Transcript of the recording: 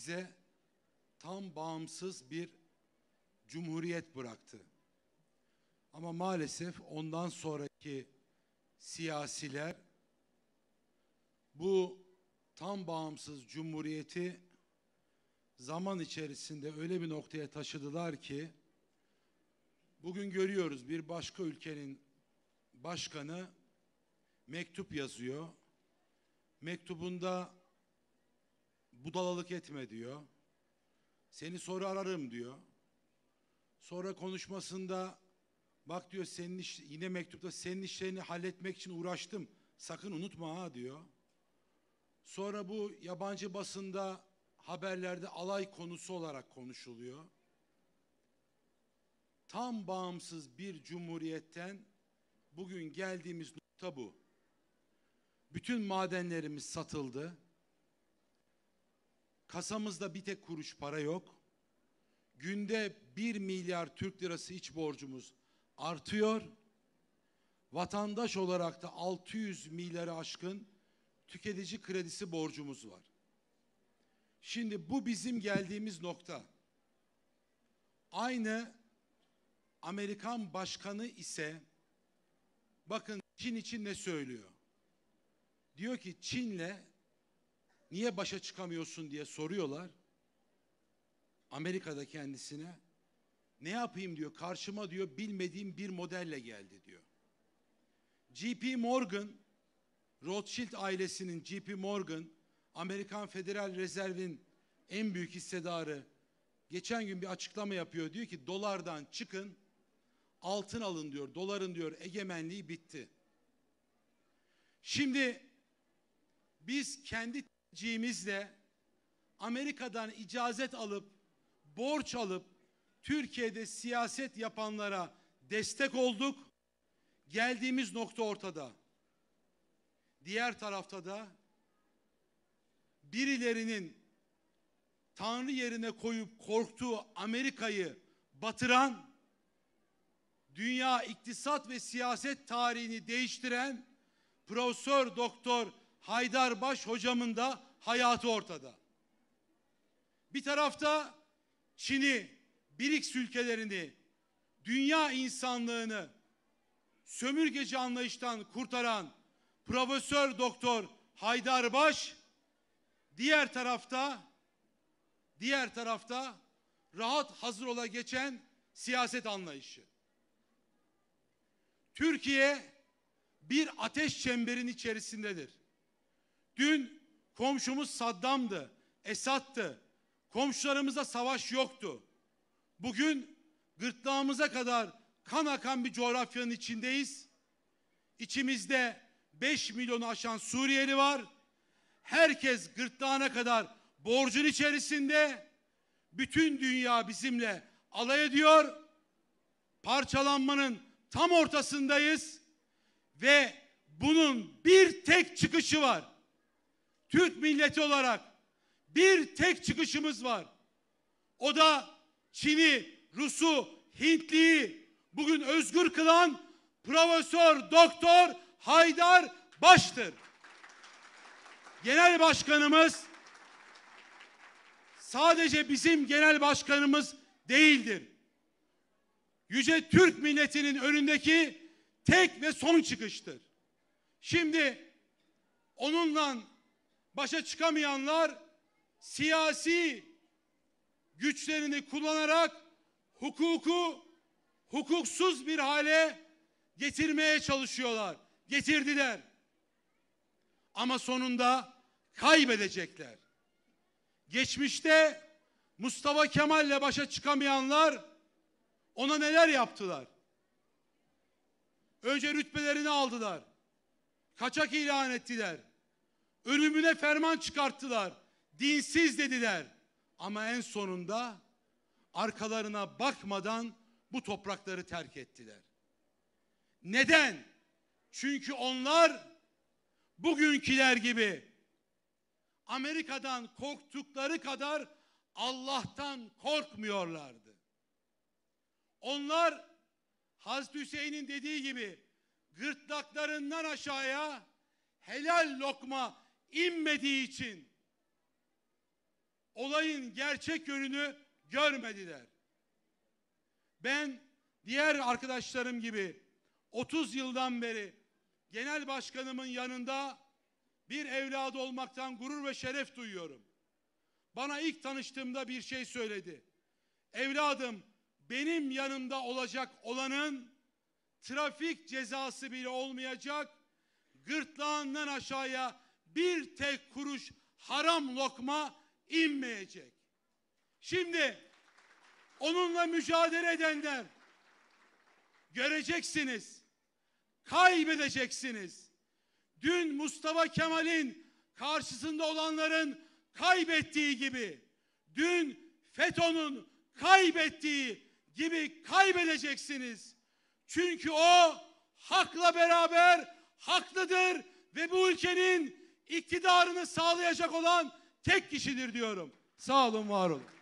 bize tam bağımsız bir cumhuriyet bıraktı. Ama maalesef ondan sonraki siyasiler bu tam bağımsız cumhuriyeti zaman içerisinde öyle bir noktaya taşıdılar ki bugün görüyoruz bir başka ülkenin başkanı mektup yazıyor. Mektubunda budalalık etme diyor. Seni sonra ararım diyor. Sonra konuşmasında bak diyor senin iş, yine mektupta senin işlerini halletmek için uğraştım. Sakın unutma ha diyor. Sonra bu yabancı basında haberlerde alay konusu olarak konuşuluyor. Tam bağımsız bir cumhuriyetten bugün geldiğimiz nokta bu. Bütün madenlerimiz satıldı. Kasamızda bir tek kuruş para yok. Günde bir milyar Türk lirası iç borcumuz artıyor. Vatandaş olarak da 600 milyarı aşkın tüketici kredisi borcumuz var. Şimdi bu bizim geldiğimiz nokta. Aynı Amerikan başkanı ise bakın Çin için ne söylüyor? Diyor ki Çin'le niye başa çıkamıyorsun diye soruyorlar. Amerika'da kendisine ne yapayım diyor karşıma diyor bilmediğim bir modelle geldi diyor. JP Morgan Rothschild ailesinin JP Morgan Amerikan Federal Rezerv'in en büyük hissedarı geçen gün bir açıklama yapıyor diyor ki dolardan çıkın altın alın diyor. Doların diyor egemenliği bitti. Şimdi biz kendi ciğimizle Amerika'dan icazet alıp borç alıp Türkiye'de siyaset yapanlara destek olduk. Geldiğimiz nokta ortada. Diğer tarafta da birilerinin Tanrı yerine koyup korktuğu Amerika'yı batıran, dünya iktisat ve siyaset tarihini değiştiren Profesör Doktor Haydarbaş hocamın da hayatı ortada. Bir tarafta Çin'i, BRICS ülkelerini, dünya insanlığını sömürgeci anlayıştan kurtaran Profesör Doktor Haydarbaş diğer tarafta diğer tarafta rahat hazır ola geçen siyaset anlayışı. Türkiye bir ateş çemberin içerisindedir. Dün komşumuz Saddam'dı, Esad'dı. Komşularımızda savaş yoktu. Bugün gırtlağımıza kadar kan akan bir coğrafyanın içindeyiz. İçimizde 5 milyonu aşan Suriyeli var. Herkes gırtlağına kadar borcun içerisinde. Bütün dünya bizimle alay ediyor. Parçalanmanın tam ortasındayız ve bunun bir tek çıkışı var. Türk milleti olarak bir tek çıkışımız var. O da Çin'i, Rus'u, Hintli'yi bugün özgür kılan Profesör Doktor Haydar Baş'tır. Genel Başkanımız sadece bizim genel başkanımız değildir. Yüce Türk milletinin önündeki tek ve son çıkıştır. Şimdi onunla başa çıkamayanlar siyasi güçlerini kullanarak hukuku hukuksuz bir hale getirmeye çalışıyorlar. Getirdiler. Ama sonunda kaybedecekler. Geçmişte Mustafa Kemal'le başa çıkamayanlar ona neler yaptılar? Önce rütbelerini aldılar. Kaçak ilan ettiler. Ölümüne ferman çıkarttılar. Dinsiz dediler. Ama en sonunda arkalarına bakmadan bu toprakları terk ettiler. Neden? Çünkü onlar bugünküler gibi Amerika'dan korktukları kadar Allah'tan korkmuyorlardı. Onlar Hazreti Hüseyin'in dediği gibi gırtlaklarından aşağıya helal lokma inmediği için olayın gerçek yönünü görmediler. Ben diğer arkadaşlarım gibi 30 yıldan beri genel başkanımın yanında bir evladı olmaktan gurur ve şeref duyuyorum. Bana ilk tanıştığımda bir şey söyledi. Evladım benim yanımda olacak olanın trafik cezası bile olmayacak, gırtlağından aşağıya bir tek kuruş haram lokma inmeyecek. Şimdi onunla mücadele edenler göreceksiniz. Kaybedeceksiniz. Dün Mustafa Kemal'in karşısında olanların kaybettiği gibi dün FETÖ'nün kaybettiği gibi kaybedeceksiniz. Çünkü o hakla beraber haklıdır ve bu ülkenin iktidarını sağlayacak olan tek kişidir diyorum. Sağ olun, var olun.